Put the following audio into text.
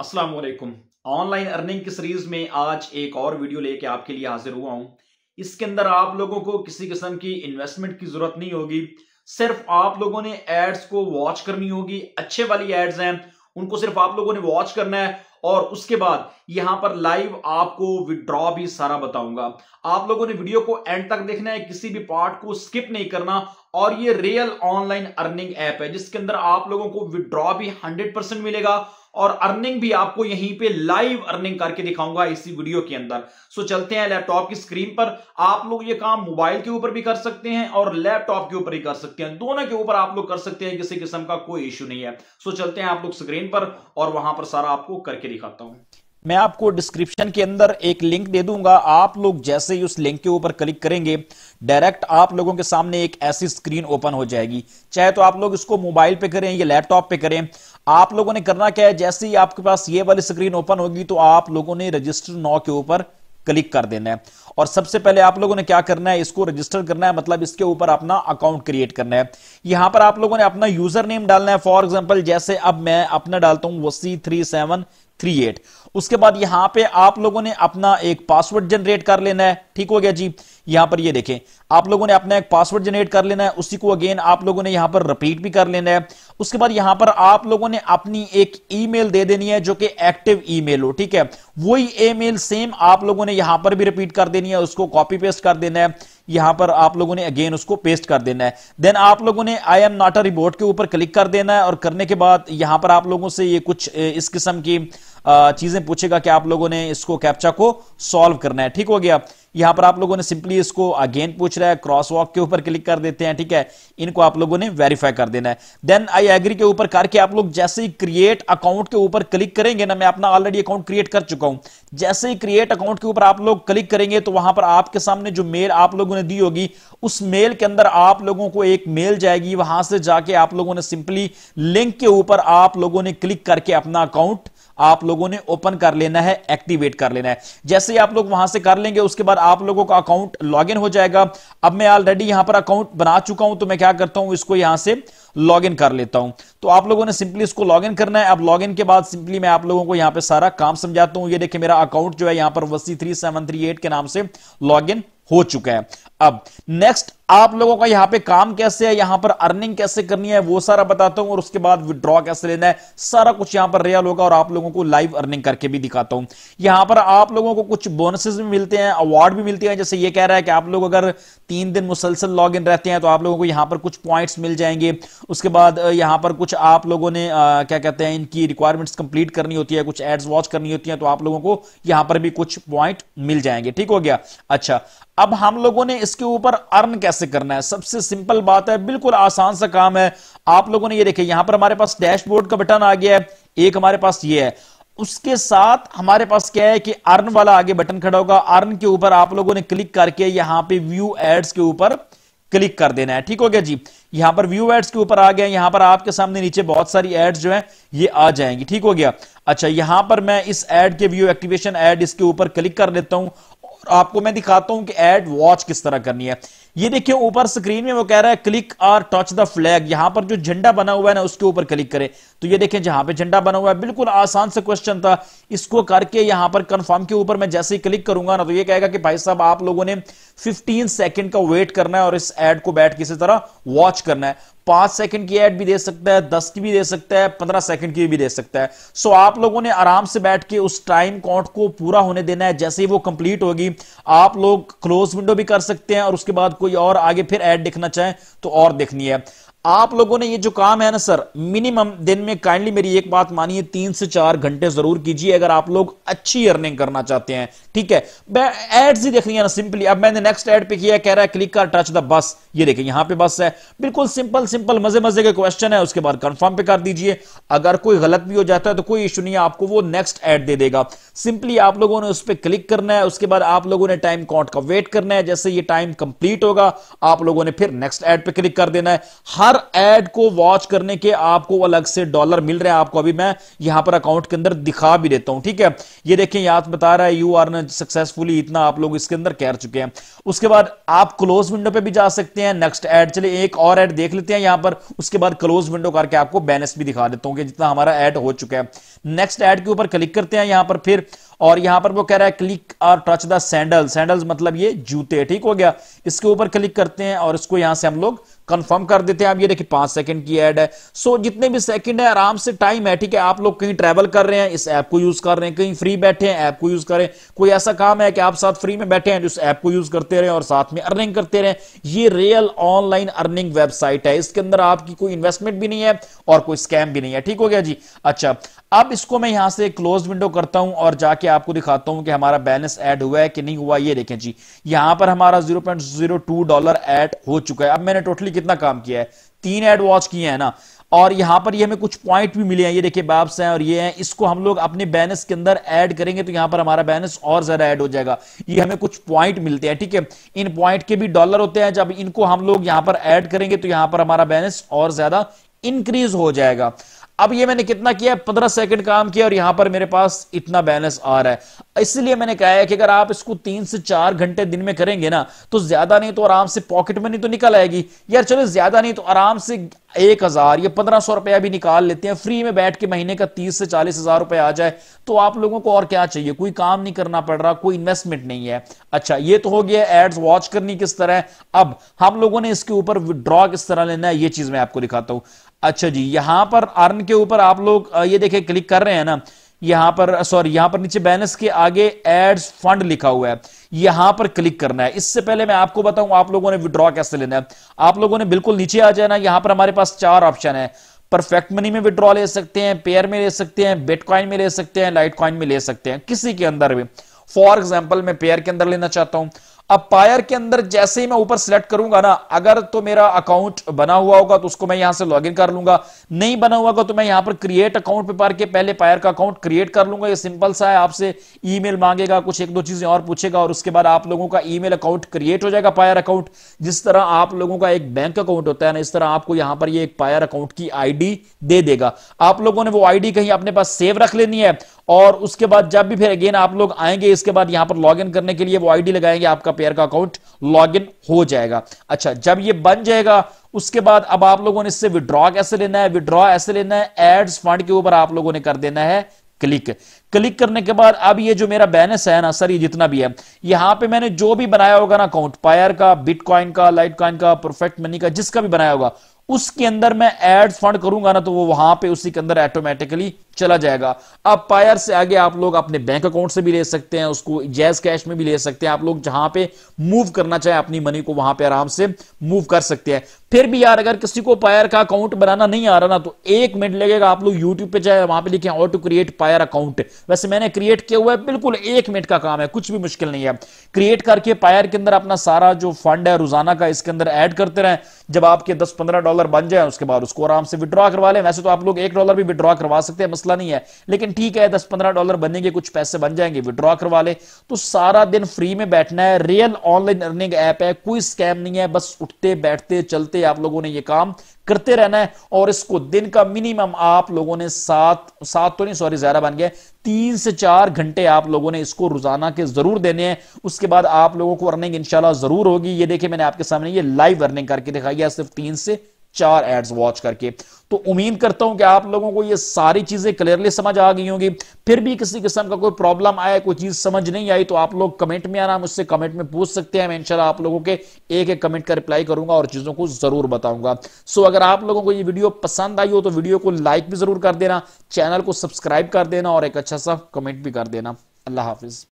अस्सलाम वालेकुम online earning की सीरीज में आज एक और वीडियो लेके आपके लिए हाजिर हुआ हूं इसके अंदर आप लोगों को किसी किस्म की इन्वेस्टमेंट की जरूरत नहीं होगी सिर्फ आप लोगों ने एड्स को वॉच करनी होगी अच्छे वाली एड्स हैं उनको सिर्फ आप लोगों ने वॉच करना है और उसके बाद यहां पर लाइव आपको विड्रॉ भी सारा बताऊंगा आप लोगों ने वीडियो को एंड तक देखना है किसी भी पार्ट को स्किप नहीं करना और ये रियल ऑनलाइन अर्निंग ऐप है जिसके अंदर आप लोगों को विड्रॉ भी 100% मिलेगा और अर्निंग भी आपको यहीं पे लाइव अर्निंग करके दिखाऊंगा इसी वीडियो के अंदर सो चलते हैं लैपटॉप की स्क्रीन पर आप लोग ये काम मोबाइल के ऊपर भी कर सकते हैं और लैपटॉप के ऊपर ही कर सकते हैं दोनों के ऊपर आप लोग कर सकते हैं किसी किस्म का कोई इश्यू नहीं है सो चलते हैं आप लोग स्क्रीन पर और वहां पर सारा आपको करके दिखाता हूं मैं आपको डिस्क्रिप्शन के अंदर एक लिंक दे दूंगा आप लोग जैसे ही उस लिंक के ऊपर क्लिक करेंगे डायरेक्ट आप लोगों के सामने एक ऐसी स्क्रीन ओपन हो जाएगी चाहे तो आप लोग इसको मोबाइल पे करें या लैपटॉप पे करें आप लोगों ने करना क्या है जैसे ही आपके पास ये वाली स्क्रीन ओपन होगी तो आप लोगों ने रजिस्टर नौ के ऊपर क्लिक कर देना है और सबसे पहले आप लोगों ने क्या करना है इसको रजिस्टर करना है मतलब इसके ऊपर अपना अकाउंट क्रिएट करना है यहां पर आप लोगों ने अपना यूजर नेम डालना है फॉर एग्जाम्पल जैसे अब मैं अपना डालता हूं वो C three seven three eight उसके बाद यहां पे आप लोगों ने अपना एक पासवर्ड जनरेट कर लेना है ठीक हो गया जी यहां पर ये देखें आप लोगों ने अपना एक पासवर्ड जनरेट कर लेना है उसी को अगेन आप लोगों ने यहां पर रिपीट भी कर लेना है उसके बाद यहां पर आप लोगों ने अपनी एक ईमेल दे देनी है जो कि एक्टिव ईमेल हो ठीक है वही ईमेल सेम आप लोगों ने यहां पर भी रिपीट कर देनी है उसको कॉपी पेस्ट कर देना है यहां पर आप लोगों ने अगेन उसको पेस्ट कर देना है देन आप लोगों ने I am not a report के ऊपर क्लिक कर देना है और करने के बाद यहां पर आप लोगों से ये कुछ इस किस्म की चीजें पूछेगा कि आप लोगों ने इसको कैप्चा को सॉल्व करना है ठीक हो गया यहां पर आप लोगों ने सिंपली इसको अगेन पूछ रहा है क्रॉस वॉक के ऊपर क्लिक कर देते हैं ठीक है इनको आप लोगों ने वेरीफाई कर देना है देन आई एग्री के ऊपर करके आप लोग जैसे ही क्रिएट अकाउंट के ऊपर क्लिक करेंगे ना मैं अपना ऑलरेडी अकाउंट क्रिएट कर चुका हूं जैसे ही क्रिएट अकाउंट के ऊपर आप लोग क्लिक करेंगे तो वहां पर आपके सामने जो मेल आप लोगों ने दी होगी उस मेल के अंदर आप लोगों को एक मेल जाएगी वहां से जाके आप लोगों ने सिंपली लिंक के ऊपर आप लोगों ने क्लिक करके अपना अकाउंट आप लोगों ने ओपन कर लेना है एक्टिवेट कर लेना है जैसे ही आप लोग वहां से कर लेंगे उसके बाद आप लोगों का अकाउंट लॉग हो जाएगा अब मैं ऑलरेडी यहां पर अकाउंट बना चुका हूं तो मैं क्या करता हूं इसको यहां से लॉग इन कर लेता हूं तो आप लोगों ने सिंपली इसको लॉग इन करना है अब लॉग इन के बाद सिंपली मैं आप लोगों को यहां पर सारा काम समझाता हूं ये देखिए मेरा अकाउंट जो है यहां पर वसी के नाम से लॉग इन हो चुका है अब नेक्स्ट आप लोगों का यहां पे काम कैसे है यहां पर अर्निंग कैसे करनी है वो सारा बताता हूं और उसके बाद विड्रॉ कैसे लेना है सारा कुछ यहां पर रियल होगा और आप लोगों को लाइव अर्निंग करके भी दिखाता हूं यहां पर आप लोगों को कुछ बोनसेस भी मिलते हैं अवार्ड भी मिलते हैं जैसे ये कह रहा है कि आप लोग अगर तीन दिन मुसलसल लॉग इन रहते हैं तो आप लोगों को यहां पर कुछ पॉइंट्स मिल जाएंगे उसके बाद यहां पर कुछ आप लोगों ने क्या कहते हैं इनकी रिक्वायरमेंट्स कंप्लीट करनी होती है कुछ एड्स वॉच करनी होती है तो आप लोगों को यहां पर भी कुछ पॉइंट मिल जाएंगे ठीक हो गया अच्छा अब हम लोगों ने इसके ऊपर अर्न कैसे कैसे करना है सबसे सिंपल बात है बिल्कुल आसान सा काम है आप लोगों ने ये देखे यहां पर हमारे पास डैशबोर्ड का बटन आ गया है एक हमारे पास ये है उसके साथ हमारे पास क्या है कि अर्न वाला आगे बटन खड़ा होगा अर्न के ऊपर आप लोगों ने क्लिक करके यहां पे व्यू एड्स के ऊपर क्लिक कर देना है ठीक हो गया जी यहां पर व्यू एड्स के ऊपर आ गया यहां पर आपके सामने नीचे बहुत सारी एड्स जो हैं ये आ जाएंगी ठीक हो गया अच्छा यहां पर मैं इस एड के व्यू एक्टिवेशन एड इसके ऊपर क्लिक कर लेता हूं और आपको मैं दिखाता हूं कि एड वॉच किस तरह करनी है ये देखिए ऊपर स्क्रीन में वो कह रहा है क्लिक और टच द फ्लैग यहां पर जो झंडा बना हुआ है ना उसके ऊपर क्लिक करें तो ये देखें जहां पे झंडा बना हुआ है बिल्कुल आसान से क्वेश्चन था इसको करके यहां पर कंफर्म के ऊपर मैं जैसे ही क्लिक करूंगा ना तो ये कहेगा कि भाई साहब आप लोगों ने 15 सेकंड का वेट करना है और इस एड को बैठ किसी तरह वॉच करना है पांच सेकंड की एड भी दे सकता है दस की भी दे सकता है पंद्रह सेकंड की भी दे सकता है सो आप लोगों ने आराम से बैठ के उस टाइम काउंट को पूरा होने देना है जैसे ही वो कंप्लीट होगी आप लोग क्लोज विंडो भी कर सकते हैं और उसके बाद कोई और आगे फिर ऐड देखना चाहें तो और देखनी है आप लोगों ने ये जो काम है ना सर मिनिमम दिन में काइंडली मेरी एक बात मानिए तीन से चार घंटे जरूर कीजिए अगर आप लोग अच्छी अर्निंग करना चाहते हैं ठीक है एड्स ही रही है ना सिंपली अब मैंने नेक्स्ट एड पे किया कह रहा है क्लिक कर टच द बस ये देखिए यहां पे बस है बिल्कुल सिंपल सिंपल मजे मजे के क्वेश्चन है उसके बाद कंफर्म पे कर दीजिए अगर कोई गलत भी हो जाता है तो कोई इशू नहीं है आपको वो नेक्स्ट एड दे देगा सिंपली आप लोगों ने उस पर क्लिक करना है उसके बाद आप लोगों ने टाइम काउंट का वेट करना है जैसे ये टाइम कंप्लीट होगा आप लोगों ने फिर नेक्स्ट एड पे क्लिक कर देना है हर एड को वॉच करने के आपको अलग से डॉलर मिल रहे हैं आपको अभी मैं यहां पर अकाउंट के अंदर दिखा भी देता हूं ठीक है ये देखें याद बता रहा है यू आर सक्सेसफुली इतना आप लोग इसके अंदर कह चुके हैं उसके बाद आप क्लोज विंडो पे भी जा सकते हैं नेक्स्ट एड चले एक और एड देख लेते हैं यहां पर उसके बाद क्लोज विंडो करके आपको बैलेंस भी दिखा देता हूं कि जितना हमारा एड हो चुका है नेक्स्ट एड के ऊपर क्लिक करते हैं यहां पर फिर और यहां पर वो कह रहा है क्लिक और टच द सैंडल सैंडल्स मतलब ये जूते ठीक हो गया इसके ऊपर क्लिक करते हैं और इसको यहां से हम लोग कंफर्म कर देते हैं आप ये देखिए पांच सेकंड की ऐड है सो जितने भी सेकंड है आराम से टाइम है ठीक है आप लोग कहीं ट्रेवल कर रहे हैं इस ऐप को यूज कर रहे हैं कहीं फ्री बैठे हैं ऐप को यूज करें कोई ऐसा काम है कि आप साथ फ्री में बैठे हैं जिस ऐप को यूज करते रहे और साथ में अर्निंग करते रहे ये रियल ऑनलाइन अर्निंग वेबसाइट है इसके अंदर आपकी कोई इन्वेस्टमेंट भी नहीं है और कोई स्कैम भी नहीं है ठीक हो गया जी अच्छा अब इसको मैं यहां से क्लोज विंडो करता हूं और जाके आपको दिखाता हूं कि हमारा बैलेंस ऐड हुआ है कि नहीं हुआ ये देखें जी यहां पर हमारा 0.02 डॉलर ऐड हो चुका है अब मैंने टोटली कितना काम किया है तीन ऐड वॉच किए हैं ना और यहां पर ये हमें कुछ पॉइंट भी मिले हैं ये देखिए बाब्स हैं और ये हैं इसको हम लोग अपने बैनस के अंदर ऐड करेंगे तो यहां पर हमारा बैनस और ज्यादा ऐड हो जाएगा ये हमें कुछ पॉइंट मिलते हैं ठीक है इन पॉइंट के भी डॉलर होते हैं जब इनको हम लोग यहां पर ऐड करेंगे तो यहां पर हमारा बैलेंस और ज्यादा इंक्रीज हो जाएगा अब ये मैंने कितना किया पंद्रह सेकंड काम किया और यहां पर मेरे पास इतना बैलेंस आ रहा है इसलिए मैंने कहा है कि अगर आप इसको तीन से चार घंटे दिन में करेंगे ना तो ज्यादा नहीं तो आराम से पॉकेट में नहीं तो निकल आएगी यार चलो ज्यादा नहीं तो आराम से एक हजार या पंद्रह सौ रुपया भी निकाल लेते हैं फ्री में बैठ के महीने का तीस से चालीस हजार रुपया आ जाए तो आप लोगों को और क्या चाहिए कोई काम नहीं करना पड़ रहा कोई इन्वेस्टमेंट नहीं है अच्छा ये तो हो गया एड्स वॉच करनी किस तरह है अब हम लोगों ने इसके ऊपर विड्रॉ किस तरह लेना है ये चीज मैं आपको दिखाता हूं अच्छा जी यहां पर अर्न के ऊपर आप लोग ये देखे क्लिक कर रहे हैं ना यहां पर सॉरी यहां पर नीचे बैनर्स के आगे एड्स फंड लिखा हुआ है यहां पर क्लिक करना है इससे पहले मैं आपको बताऊं आप लोगों ने विड्रॉ कैसे लेना है आप लोगों ने बिल्कुल नीचे आ जाना यहां पर हमारे पास चार ऑप्शन है परफेक्ट मनी में विड्रॉ ले सकते हैं पेयर में ले सकते हैं बेटकॉइन में ले सकते हैं लाइट कॉइन में ले सकते हैं किसी के अंदर भी फॉर एग्जाम्पल मैं पेयर के अंदर लेना चाहता हूं अब पायर के अंदर जैसे ही मैं ऊपर सिलेक्ट करूंगा ना अगर तो मेरा अकाउंट बना हुआ होगा तो उसको मैं यहां से लॉगिन कर लूंगा नहीं बना हुआ होगा तो मैं यहां पर क्रिएट अकाउंट पे पार के पहले पायर का अकाउंट क्रिएट कर लूंगा ये सिंपल सा है आपसे ईमेल मांगेगा कुछ एक दो चीजें और पूछेगा और उसके बाद आप लोगों का ई अकाउंट क्रिएट हो जाएगा पायर अकाउंट जिस तरह आप लोगों का एक बैंक अकाउंट होता है ना इस तरह आपको यहां पर ये एक पायर अकाउंट की आई दे देगा आप लोगों ने वो आई कहीं अपने पास सेव रख लेनी है और उसके बाद जब भी फिर अगेन आप लोग आएंगे इसके बाद यहां पर लॉग करने के लिए वो आई लगाएंगे आपका पेयर का अकाउंट लॉग इन हो जाएगा अच्छा जब ये बन जाएगा उसके बाद अब आप लोगों ने इससे विड्रॉ कैसे लेना है विड्रॉ ऐसे लेना है एड्स फंड के ऊपर आप लोगों ने कर देना है क्लिक क्लिक करने के बाद अब ये जो मेरा बैलेंस है ना सर ये जितना भी है यहां पे मैंने जो भी बनाया होगा ना अकाउंट पायर का बिटकॉइन का लाइट कॉइन का परफेक्ट मनी का जिसका भी बनाया होगा उसके अंदर मैं एड्स फंड करूंगा ना तो वो वहां पे उसी के अंदर ऑटोमेटिकली चला जाएगा अब पायर से आगे आप लोग अपने बैंक अकाउंट से भी ले सकते हैं उसको जैज कैश में भी ले सकते हैं आप लोग जहां पे मूव करना चाहे अपनी मनी को वहां पे आराम से मूव कर सकते हैं फिर भी यार अगर किसी को पायर का अकाउंट बनाना नहीं आ रहा ना तो एक मिनट लगेगा आप लोग यूट्यूब पे जाए वहां पे लिखे और टू क्रिएट पायर अकाउंट वैसे मैंने क्रिएट किया हुआ है बिल्कुल एक मिनट का काम है कुछ भी मुश्किल नहीं है क्रिएट करके पायर के अंदर अपना सारा जो फंड है रोजाना का इसके अंदर एड करते रहे जब आपके दस पंद्रह डॉलर बन जाए उसके बाद उसको आराम से विड्रॉ करवा लें वैसे तो आप लोग एक डॉलर भी विड्रॉ करवा सकते हैं मसला मसला नहीं है लेकिन ठीक है दस पंद्रह डॉलर बनेंगे कुछ पैसे बन जाएंगे विड्रॉ करवा ले तो सारा दिन फ्री में बैठना है रियल ऑनलाइन अर्निंग ऐप है कोई स्कैम नहीं है बस उठते बैठते चलते आप लोगों ने ये काम करते रहना है और इसको दिन का मिनिमम आप लोगों ने सात सात तो नहीं सॉरी ज्यादा बन गया तीन से चार घंटे आप लोगों ने इसको रोजाना के जरूर देने हैं उसके बाद आप लोगों को अर्निंग इंशाल्लाह जरूर होगी ये देखिए मैंने आपके सामने ये लाइव अर्निंग करके दिखाई है सिर्फ तीन से चार एड्स वॉच करके तो उम्मीद करता हूं कि आप लोगों को ये सारी चीजें क्लियरली समझ आ गई होंगी फिर भी किसी किस्म का कोई प्रॉब्लम आया कोई चीज समझ नहीं आई तो आप लोग कमेंट में आना मुझसे कमेंट में पूछ सकते हैं मैं इंशाल्लाह आप लोगों के एक एक कमेंट का रिप्लाई करूंगा और चीजों को जरूर बताऊंगा सो अगर आप लोगों को ये वीडियो पसंद आई हो तो वीडियो को लाइक भी जरूर कर देना चैनल को सब्सक्राइब कर देना और एक अच्छा सा कमेंट भी कर देना अल्लाह हाफिज